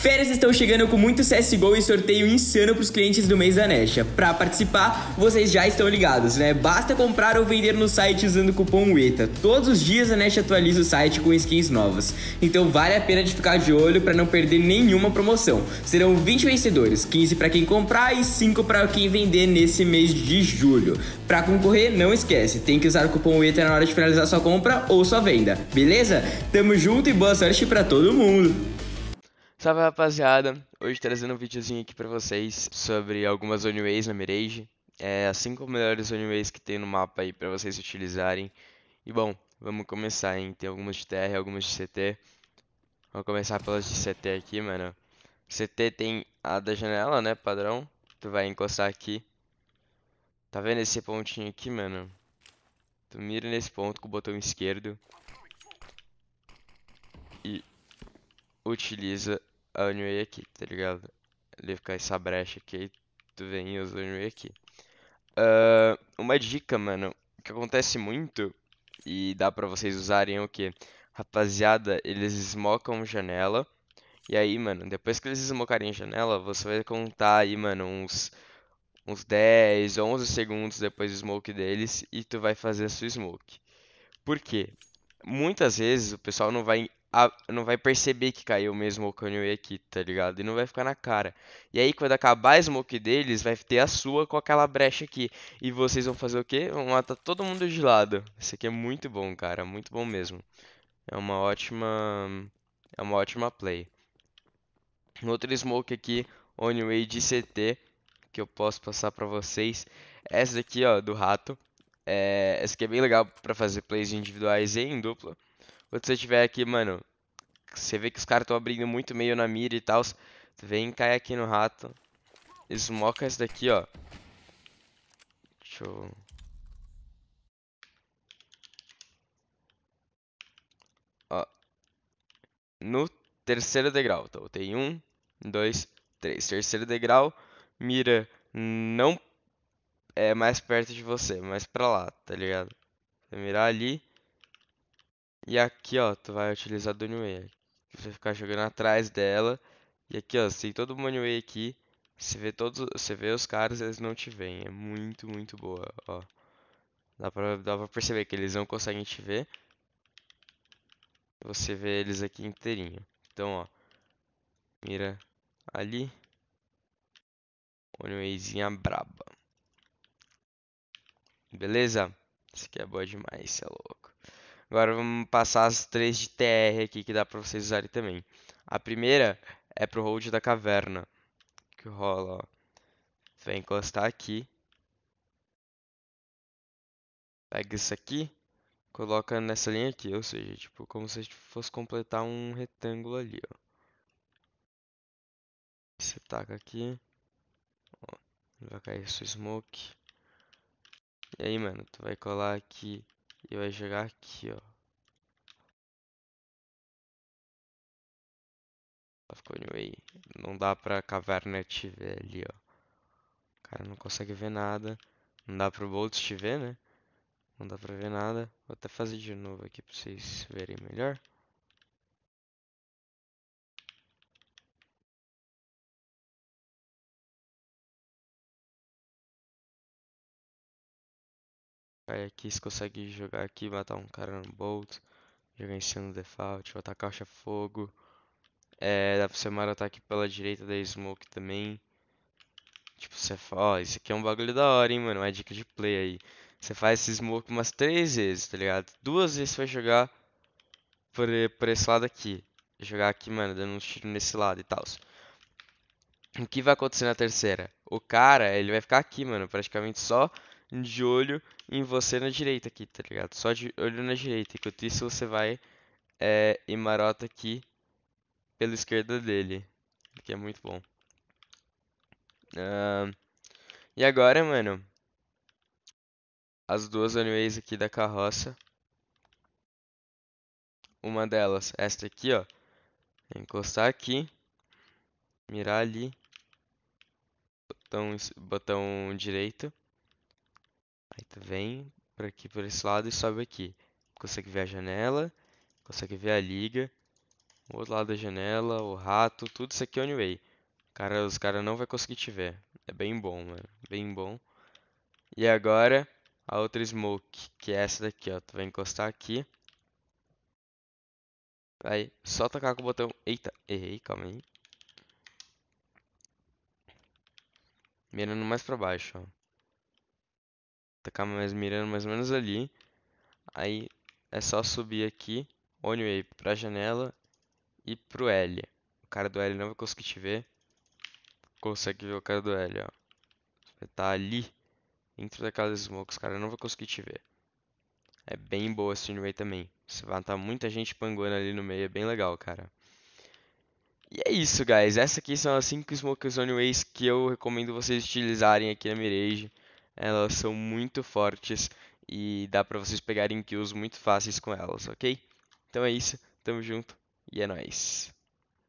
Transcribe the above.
Férias estão chegando com muito CSGO e sorteio insano para os clientes do mês da Nesha. Para participar, vocês já estão ligados, né? Basta comprar ou vender no site usando o cupom UETA. Todos os dias a Nesha atualiza o site com skins novas. Então vale a pena de ficar de olho para não perder nenhuma promoção. Serão 20 vencedores, 15 para quem comprar e 5 para quem vender nesse mês de julho. Para concorrer, não esquece, tem que usar o cupom UETA na hora de finalizar sua compra ou sua venda, beleza? Tamo junto e boa sorte para todo mundo! Salve rapaziada, hoje trazendo um videozinho aqui pra vocês sobre algumas Oniways na Mirage é, As assim 5 melhores Oniways que tem no mapa aí pra vocês utilizarem E bom, vamos começar hein, tem algumas de TR, algumas de CT Vamos começar pelas de CT aqui mano CT tem a da janela né, padrão Tu vai encostar aqui Tá vendo esse pontinho aqui mano? Tu mira nesse ponto com o botão esquerdo E utiliza a Unway aqui, tá ligado? Ele fica essa brecha aqui, tu vem e usa a Unway aqui. Uh, uma dica, mano, que acontece muito e dá para vocês usarem é o que? Rapaziada, eles esmocam janela. E aí, mano, depois que eles esmocarem janela, você vai contar aí, mano, uns uns 10, 11 segundos depois do smoke deles e tu vai fazer a sua smoke. Por quê? Muitas vezes o pessoal não vai a, não vai perceber que caiu mesmo o Kanye aqui, tá ligado? E não vai ficar na cara. E aí, quando acabar a smoke deles, vai ter a sua com aquela brecha aqui. E vocês vão fazer o quê? Vão matar todo mundo de lado. Isso aqui é muito bom, cara. Muito bom mesmo. É uma ótima... É uma ótima play. Outra smoke aqui, Onway de CT, que eu posso passar pra vocês. Essa aqui, ó, do rato. É... Essa aqui é bem legal pra fazer plays individuais e em dupla. Quando você tiver aqui, mano, você vê que os caras estão abrindo muito meio na mira e tal. Vem, cai aqui no rato. Esmoca esse daqui, ó. Deixa eu... Ó. No terceiro degrau. Então, tá, tem um, dois, três. Terceiro degrau. Mira não é mais perto de você, mais pra lá, tá ligado? Você mirar ali. E aqui, ó, tu vai utilizar do New Way. Você vai ficar jogando atrás dela. E aqui, ó, tem todo o Money Way aqui. Você vê todos, você vê os caras, eles não te veem. É muito, muito boa, ó. Dá pra, dá pra perceber que eles não conseguem te ver. Você vê eles aqui inteirinho. Então, ó. Mira ali. Onewayzinha braba. Beleza? Isso aqui é boa demais, é louco. Agora vamos passar as três de TR aqui que dá pra vocês usarem também. A primeira é pro hold da caverna. Que rola, ó. Você vai encostar aqui. Pega isso aqui. Coloca nessa linha aqui. Ou seja, tipo, como se a gente fosse completar um retângulo ali, ó. Você taca aqui. Ó, vai cair sua smoke. E aí, mano, tu vai colar aqui e vai jogar aqui, ó. Tá Ficou anyway. Não dá pra caverna te ver ali, ó. O cara não consegue ver nada. Não dá pro Bolt te ver, né? Não dá pra ver nada. Vou até fazer de novo aqui pra vocês verem melhor. Aí aqui você consegue jogar aqui, matar um cara no Bolt, jogar em cima do default, botar caixa fogo. É, dá pra você marotar aqui pela direita da Smoke também. Tipo, você fala, ó, isso aqui é um bagulho da hora, hein, mano. É dica de play aí. Você faz esse smoke umas três vezes, tá ligado? Duas vezes você vai jogar por, por esse lado aqui. Jogar aqui, mano, dando um tiro nesse lado e tal. O que vai acontecer na terceira? O cara, ele vai ficar aqui, mano, praticamente só de olho em você na direita aqui, tá ligado? Só de olho na direita. Enquanto isso, você vai é, e marota aqui pela esquerda dele. Que é muito bom. Uh, e agora, mano. As duas runways aqui da carroça. Uma delas, esta aqui, ó. Encostar aqui. Mirar ali. Botão, botão direito. Aí tu vem por aqui, por esse lado e sobe aqui. Consegue ver a janela, consegue ver a liga, o outro lado da janela, o rato, tudo isso aqui é anyway. Cara, os caras não vai conseguir te ver. É bem bom, mano. Bem bom. E agora, a outra smoke, que é essa daqui, ó. Tu vai encostar aqui. Aí, só tocar com o botão... Eita, errei, calma aí. Mirando mais pra baixo, ó. Tá mais mirando mais ou menos ali. Aí é só subir aqui, onway pra janela e pro L. O cara do L não vai conseguir te ver. Consegue ver o cara do L, ó. tá ali, dentro daquelas smokes, cara não vai conseguir te ver. É bem boa esse anyway também. Você vai matar muita gente panguando ali no meio, é bem legal, cara. E é isso, guys. Essas aqui são as 5 smokes Onways que eu recomendo vocês utilizarem aqui na Mirage elas são muito fortes e dá para vocês pegarem kills muito fáceis com elas, ok? Então é isso, tamo junto e é nóis.